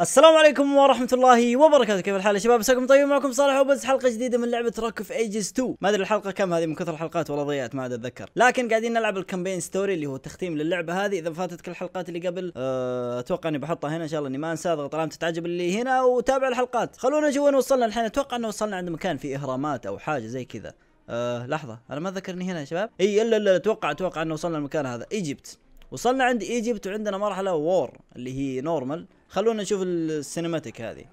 السلام عليكم ورحمة الله وبركاته، كيف الحال يا شباب؟ مساكم طيب معكم صالح وبس حلقة جديدة من لعبة روك اوف ايجز 2، ما ادري الحلقة كم هذه من كثر الحلقات والله ضيعت ما عاد اتذكر، لكن قاعدين نلعب الكامبين ستوري اللي هو تختيم للعبة هذه، إذا فاتتك الحلقات اللي قبل آه، اتوقع اني بحطها هنا ان شاء الله اني ما انسى اضغط علامة تعجب اللي هنا وتابع الحلقات، خلونا نشوف وين وصلنا الحين اتوقع انه وصلنا عند مكان فيه اهرامات او حاجة زي كذا. أه لحظة انا ما اتذكر اني هنا يا شباب، اي الا الا اتوقع اتوقع انه وصلنا المكان هذا، ايجيبت. وصلنا عند ايجيبت وعندنا مرحلة وور اللي هي نورمال خلونا نشوف السينماتيك هذه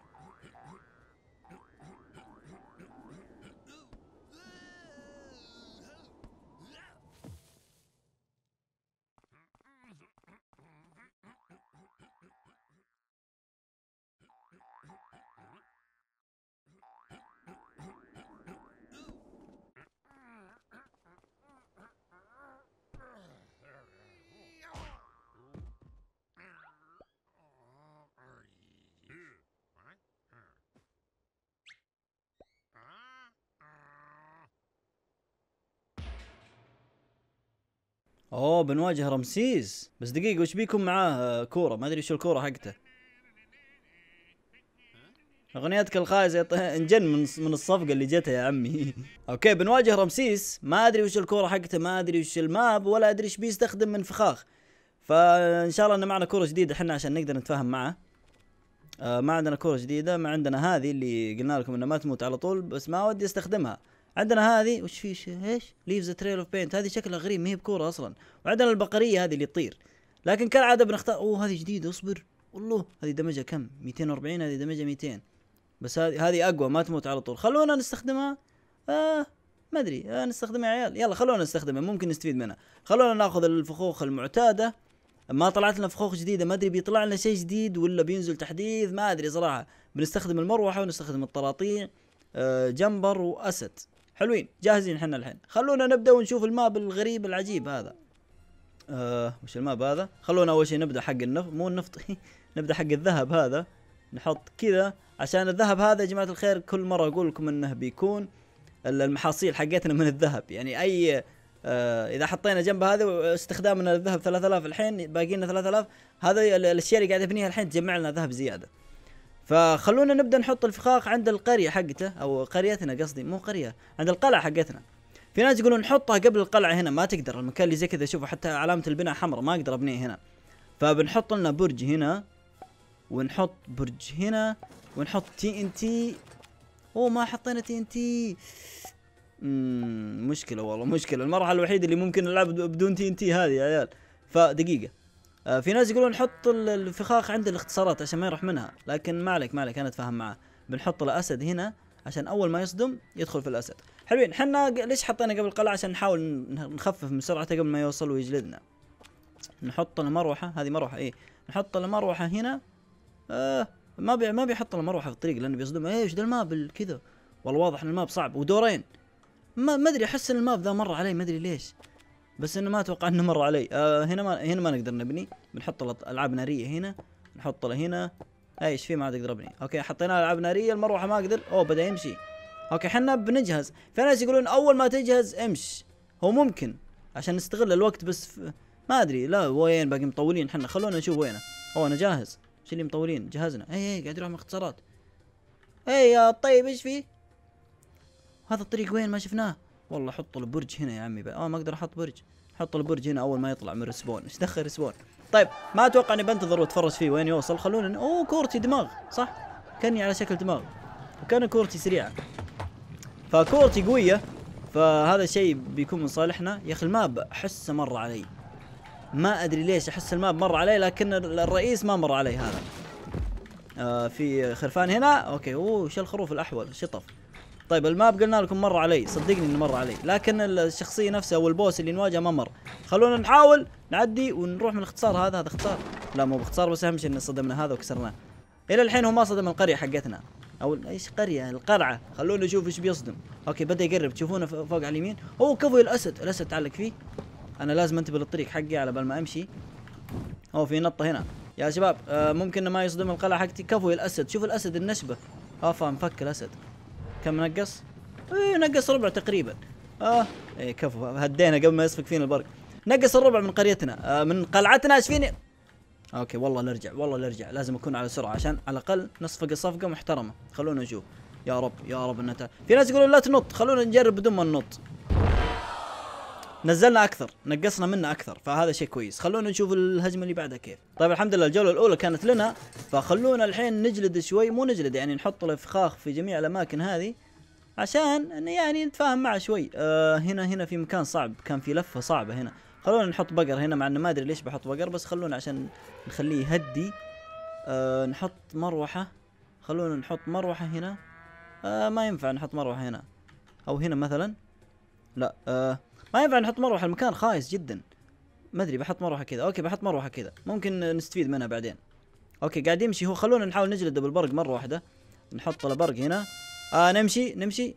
اوه بنواجه رمسيس بس دقيقه وش بيكم معاه آه، كوره ما ادري شو الكوره حقته اغنيتك الخايسه يط... انجن من من الصفقه اللي جتها يا عمي اوكي بنواجه رمسيس ما ادري وش الكوره حقته ما ادري وش الماب ولا ادري ايش بيستخدم من فخاخ فان شاء الله انه معنا كوره جديده احنا عشان نقدر نتفاهم معه آه ما عندنا كوره جديده ما عندنا هذه اللي قلنا لكم انه ما تموت على طول بس ما ودي استخدمها عندنا هذه وش في ايش؟ ليفز تريل اوف بينت هذه شكلها غريب ما هي بكوره اصلا وعندنا البقريه هذه اللي تطير لكن كالعاده بنختار اوه هذه جديده اصبر والله هذه دمجها كم 240 هذه دمجها 200 بس هذه هذه اقوى ما تموت على طول خلونا نستخدمها آه ما ادري آه نستخدمها يا عيال يلا خلونا نستخدمها ممكن نستفيد منها خلونا ناخذ الفخوخ المعتاده ما طلعت لنا فخوخ جديده ما ادري بيطلع لنا شيء جديد ولا بينزل تحديث ما ادري صراحه بنستخدم المروحه ونستخدم الطراطيع آه جمبر واسد حلوين جاهزين احنا الحين خلونا نبدا ونشوف الماب الغريب العجيب هذا آه وش الماب هذا خلونا اول شيء نبدا حق النفط مو النفط نبدا حق الذهب هذا نحط كذا عشان الذهب هذا يا جماعه الخير كل مره اقول لكم انه بيكون المحاصيل حقتنا من الذهب يعني اي آه اذا حطينا جنب هذا استخدامنا للذهب 3000 الحين باقي لنا 3000 هذا الاشياء اللي قاعد ابنيها الحين تجمع لنا ذهب زياده فخلونا نبدا نحط الفخاخ عند القريه حقته او قريتنا قصدي مو قريه عند القلعه حقتنا في ناس يقولون حطها قبل القلعه هنا ما تقدر المكان اللي زي كذا شوفوا حتى علامه البناء حمراء ما اقدر ابنيه هنا فبنحط لنا برج هنا ونحط برج هنا ونحط تي ان تي اوه ما حطينا تي ان تي مشكله والله مشكله المرحله الوحيده اللي ممكن نلعب بدون تي ان تي هذه يا عيال فدقيقه آه، في ناس يقولون حط الفخاخ عند الاختصارات عشان ما يروح منها لكن ما عليك ما عليك انا اتفاهم معاه بنحط الاسد هنا عشان اول ما يصدم يدخل في الاسد حلوين حنا ليش حطينا قبل القلعه عشان نحاول نخفف من سرعته قبل ما يوصل ويجلدنا نحط له مروحه هذه مروحه ايه نحط له مروحه هنا آه ما بي ما بيحط له مروحه في الطريق لانه بيصدم ايش ذا الماب كذا والله واضح ان الماب صعب ودورين ما ما ادري احس ان الماب ذا مر علي ما ادري ليش بس انه ما اتوقع انه مر علي آه هنا ما هنا ما نقدر نبني بنحط العاب ناريه هنا نحط له هنا اي ايش في ما عاد اقدر ابني اوكي حطينا العاب ناريه المروحه ما اقدر اوه بدا يمشي اوكي حنا بنجهز في ناس يقولون اول ما تجهز امش هو ممكن عشان نستغل الوقت بس ف... ما ادري لا وين باقي مطولين حنا خلونا نشوف وينه اوه انا جاهز ايش اللي مطولين جهزنا اي اي قاعد يروح اختصارات اي يا طيب ايش في هذا الطريق وين ما شفناه والله حط البرج هنا يا عمي اه ما اقدر احط برج حط البرج هنا اول ما يطلع من رسبون ايش دخل رسبون طيب ما اتوقع اني بنتظر واتفرج فيه وين يوصل خلونا اوه كورتي دماغ صح كاني على شكل دماغ وكان كورتي سريعه فكورتي قويه فهذا الشيء بيكون من صالحنا يا اخي الماب احسه مر علي ما ادري ليش احس الماب مر علي لكن الرئيس ما مر علي هذا آه في خرفان هنا اوكي اوه شو الخروف الاحول شطف طيب الماب قلنا لكم مر علي صدقني انه مر علي لكن الشخصيه نفسها والبوس اللي نواجهه ما مر خلونا نحاول نعدي ونروح من الاختصار هذا هذا اختصار لا مو باختصار بس اهم شيء ان صدمنا هذا وكسرناه الى الحين هو ما صدم القريه حقتنا او ايش قريه القلعه خلونا نشوف ايش بيصدم اوكي بدا يقرب تشوفونه فوق على اليمين هو كفو الاسد الاسد تعلق فيه انا لازم انتبه للطريق حقي على بال ما امشي هو في نطه هنا يا شباب آه ممكن ما يصدم القلعه حقتي كفو الاسد شوف الاسد النشبه افا مفك الاسد كم نقص؟ ايه نقص ربع تقريبا اه ايه كفو هدينا قبل ما يصفق فينا البرق نقص الربع من قريتنا آه من قلعتنا ايش فيني؟ اوكي والله نرجع والله نرجع لازم اكون على سرعه عشان على الاقل نصفق صفقه محترمه خلونا نشوف يا رب يا رب انها في ناس يقولون لا تنط خلونا نجرب بدون ما ننط نزلنا اكثر نقصنا منه اكثر فهذا شيء كويس خلونا نشوف الهجمه اللي بعدها كيف طيب الحمد لله الجوله الاولى كانت لنا فخلونا الحين نجلد شوي مو نجلد يعني نحط الافخاخ في جميع الاماكن هذه عشان يعني نتفاهم معه شوي آه هنا هنا في مكان صعب كان في لفه صعبه هنا خلونا نحط بقر هنا مع انه ما ادري ليش بحط بقر بس خلونا عشان نخليه يهدي آه نحط مروحه خلونا نحط مروحه هنا آه ما ينفع نحط مروحه هنا او هنا مثلا لا آه ما ينفع نحط مروحه المكان خايس جدا ما ادري بحط مروحه كذا اوكي بحط مروحه كذا ممكن نستفيد منها بعدين اوكي قاعد يمشي هو خلونا نحاول نجلده بالبرق مره واحده نحط له برق هنا آه نمشي نمشي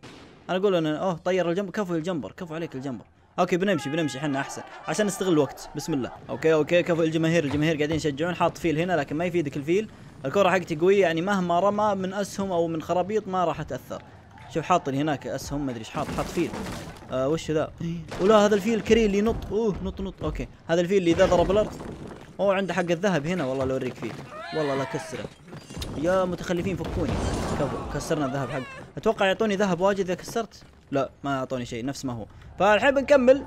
انا اقول انا اوه طير الجمبر كفو الجنبر كفو عليك الجنبر اوكي بنمشي بنمشي احنا احسن عشان نستغل الوقت بسم الله اوكي اوكي كفو الجماهير الجماهير قاعدين يشجعون حاط فيل هنا لكن ما يفيدك الفيل الكره حقتي قويه يعني مهما رمى من اسهم او من خرابيط ما راح اتاثر شوف حاط هناك اسهم ما ادري ايش حاط حاط فيل آه وش ذا ولا هذا الفيل الكريه اللي ينط اوه نط نط اوكي هذا الفيل اللي اذا ضرب الارض اوه عنده حق الذهب هنا والله لو اوريك فيه والله لا كسره يا متخلفين فكوني كفو كسرنا الذهب حق اتوقع يعطوني ذهب واجد اذا كسرت لا ما اعطوني شيء نفس ما هو فالحين بنكمل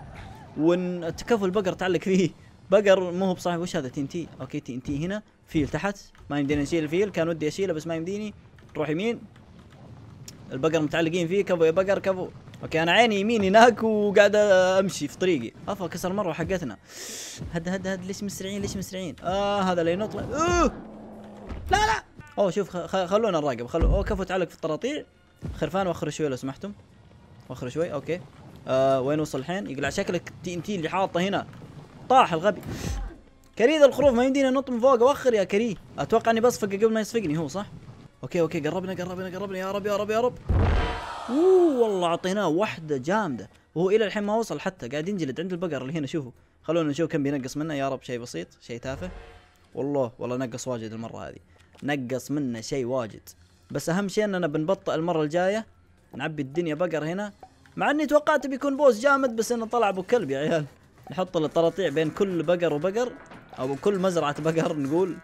ون تكفو البقر تعلق فيه بقر مو هو بصاحب وش هذا تين تي اوكي تين تي هنا فيل تحت ما يمدينا نشيل الفيل كان ودي اشيله بس ما يمديني نروح يمين البقر متعلقين فيه كفو يا بقر كفو اوكي انا عيني يمين هناك وقاعد امشي في طريقي افا كسر مره حقتنا هد هد هد ليش مسرعين ليش مسرعين اه هذا اللي ينط لا لا اوه شوف خلونا نراقب خلو اوه كفو تعلق في الطراطيع خرفان واخر شوي لو سمحتم واخر شوي اوكي آه وين وصل الحين يقلع شكلك تي ان تي اللي حاطه هنا طاح الغبي كريد الخروف ما يمدينا ننط من فوق وخر يا كري اتوقع اني بصفقه قبل ما يصفقني هو صح اوكي اوكي قربنا قربنا قربنا يا رب يا رب يا رب اوه والله اعطيناه واحده جامده وهو الى الحين ما وصل حتى قاعد ينجلد عند البقر اللي هنا شوفوا خلونا نشوف كم بينقص منه يا رب شيء بسيط شيء تافه والله والله نقص واجد المره هذه نقص منه شيء واجد بس اهم شيء اننا بنبطئ المره الجايه نعبي الدنيا بقر هنا مع اني توقعت بيكون بوس جامد بس انه طلع ابو كلب يا عيال نحط الطراطيع بين كل بقر وبقر او كل مزرعه بقر نقول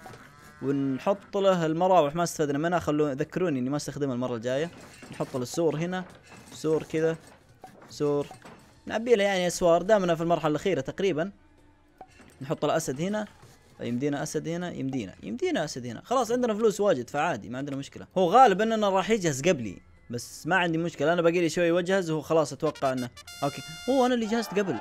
ونحط له المراوح ما استفدنا منها خلوني ذكروني اني ما استخدمها المره الجايه نحط له السور هنا سور كذا سور نعبي له يعني اسوار دامنا في المرحله الاخيره تقريبا نحط الاسد هنا يمدينا اسد هنا يمدينا يمدينا اسد هنا خلاص عندنا فلوس واجد فعادي ما عندنا مشكله هو غالبا انه راح يجهز قبلي بس ما عندي مشكله انا باقي لي شوي واجهز وهو خلاص اتوقع انه اوكي هو انا اللي جهزت قبل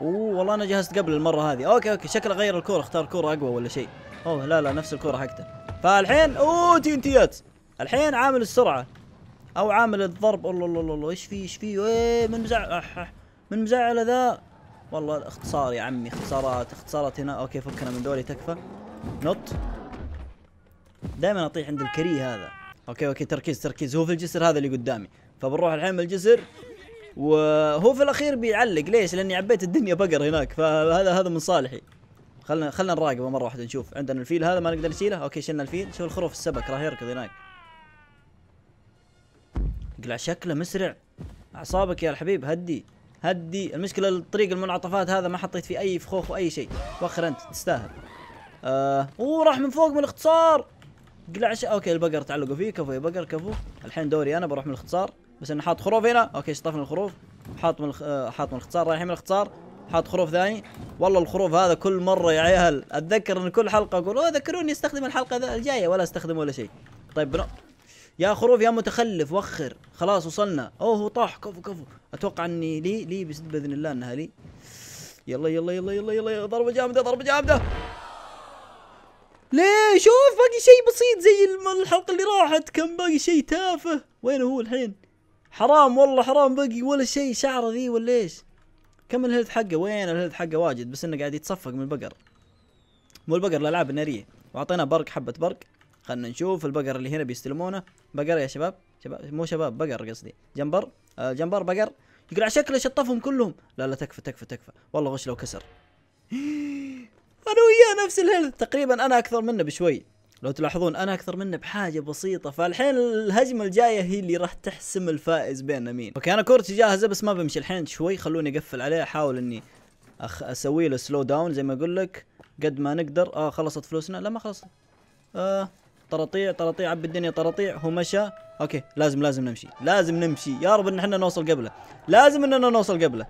اوه والله انا جهزت قبل المره هذه اوكي اوكي شكله غير الكوره اختار كوره اقوى ولا شيء اوه لا لا نفس الكوره حقته فالحين اوه تي ان تيات الحين عامل السرعه او عامل الضرب الله الله الله, ايش في ايش في ايه من مزعل من مزعل ذا والله اختصار يا عمي اختصارات اختصارات هنا اوكي فكنا من دولي تكفى نط دائما اطيح عند الكري هذا اوكي اوكي تركيز تركيز هو في الجسر هذا اللي قدامي فبنروح الحين من الجسر وهو في الاخير بيعلق ليش؟ لاني عبيت الدنيا بقر هناك فهذا هذا من صالحي خلنا خلنا نراقبه مره واحده نشوف عندنا الفيل هذا ما نقدر نشيله اوكي شلنا الفيل شوف الخروف السبك راح يركض هناك قلع شكله مسرع اعصابك يا الحبيب هدي هدي المشكله الطريق المنعطفات هذا ما حطيت فيه اي فخوخ واي شيء وخر انت تستاهل آه. اوه راح من فوق من الاختصار قلع ش... اوكي البقر تعلقوا فيه كفو يا بقر كفو الحين دوري انا بروح من الاختصار بس انا حاط خروف هنا اوكي شطفنا الخروف حاط من الخ... آه، حاط من الاختصار رايحين من الاختصار حاط خروف ثاني والله الخروف هذا كل مره يا عيال اتذكر ان كل حلقه اقول اوه ذكروني استخدم الحلقه الجايه ولا استخدم ولا شيء طيب بنا... يا خروف يا متخلف وخر خلاص وصلنا اوه طاح كفو كفو اتوقع اني لي لي بس باذن الله انها لي يلا يلا يلا يلا يلا, يلا. ضربه جامده ضربه جامده ليه شوف باقي شيء بسيط زي الحلقه اللي راحت كان باقي شيء تافه وين هو الحين حرام والله حرام بقي ولا شيء شعره ذي ولا ايش كم الهيلث حقه وين الهيلث حقه واجد بس انه قاعد يتصفق من البقر مو البقر الالعاب الناريه واعطيناه برق حبه برق خلنا نشوف البقر اللي هنا بيستلمونه بقر يا شباب شباب مو شباب بقر قصدي جنبر آه جنبر بقر يقول على شكله شطفهم كلهم لا لا تكفى تكفى تكفى والله غش لو كسر انا وياه نفس الهيلث تقريبا انا اكثر منه بشوي لو تلاحظون انا اكثر منه بحاجه بسيطه فالحين الهجمه الجايه هي اللي راح تحسم الفائز بيننا مين اوكي انا كورتي جاهزه بس ما بمشي الحين شوي خلوني اقفل عليه احاول اني أخ... اسوي له سلو داون زي ما اقول لك قد ما نقدر اه خلصت فلوسنا لا ما خلصت آه طرطيع طرطيع عب الدنيا طرطيع هو مشى اوكي لازم لازم نمشي لازم نمشي يا رب ان احنا نوصل قبله لازم اننا نوصل قبله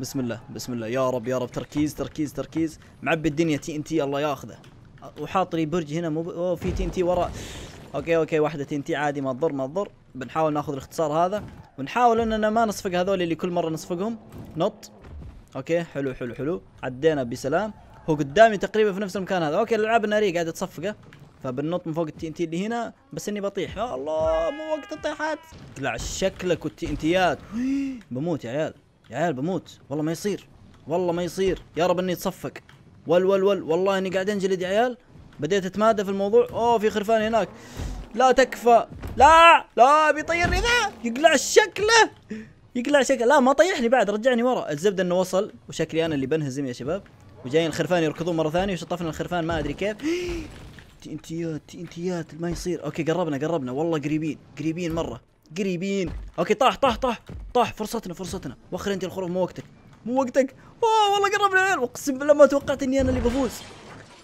بسم الله بسم الله يا رب يا رب تركيز تركيز تركيز معبي الدنيا تي ان تي الله ياخذه وحاط لي برج هنا مو اوه في تي ورا اوكي اوكي واحده تي عادي ما تضر ما تضر بنحاول ناخذ الاختصار هذا ونحاول اننا ما نصفق هذول اللي كل مره نصفقهم نط اوكي حلو حلو حلو عدينا بسلام هو قدامي تقريبا في نفس المكان هذا اوكي الالعاب الناريه قاعده تصفقه فبنط من فوق التي ان تي اللي هنا بس اني بطيح يا الله مو وقت الطيحات اقلع شكلك والتي ان تيات بموت يا عيال يا عيال بموت والله ما يصير والله ما يصير يا رب اني اتصفق ول ول ول والله اني قاعد انجلد يا عيال بديت اتمادى في الموضوع اوه في خرفان هناك لا تكفى لا لا بيطيرني ذا يقلع شكله يقلع شكله لا ما طيحني بعد رجعني ورا الزبده انه وصل وشكلي انا اللي بنهزم يا شباب وجايين الخرفان يركضون مره ثانيه وشطفنا الخرفان ما ادري كيف تنتيات تنتيات ما يصير اوكي قربنا قربنا والله قريبين قريبين مره قريبين اوكي طاح طاح طاح طاح فرصتنا فرصتنا وخر انت الخروف مو وقتك مو وقتك اوه والله قربنا العيال اقسم بالله ما توقعت اني انا اللي بفوز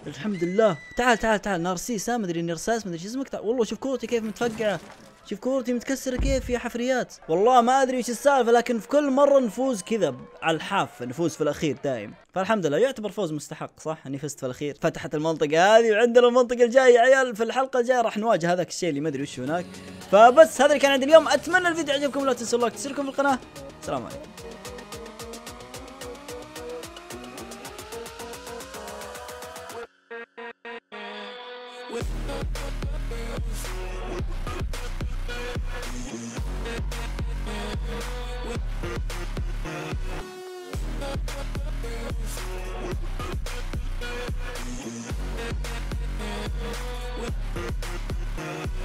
الحمد لله تعال تعال تعال نارسيس ما مدري نرساس مدري ايش اسمك تعال والله شوف كورتي كيف متفقعه شوف كورتي متكسره كيف يا حفريات والله ما ادري ايش السالفه لكن في كل مره نفوز كذا على الحافه نفوز في الاخير دايم فالحمد لله يعتبر فوز مستحق صح اني فزت في الاخير فتحت المنطقه هذه وعندنا المنطقه الجايه يا عيال في الحلقه الجايه راح نواجه هذاك الشيء اللي ما ادري وش هناك فبس هذا اللي كان عندي اليوم اتمنى الفيديو عجبكم لا تنسوا اللايك تشتركوا في القناه سلام عليكم with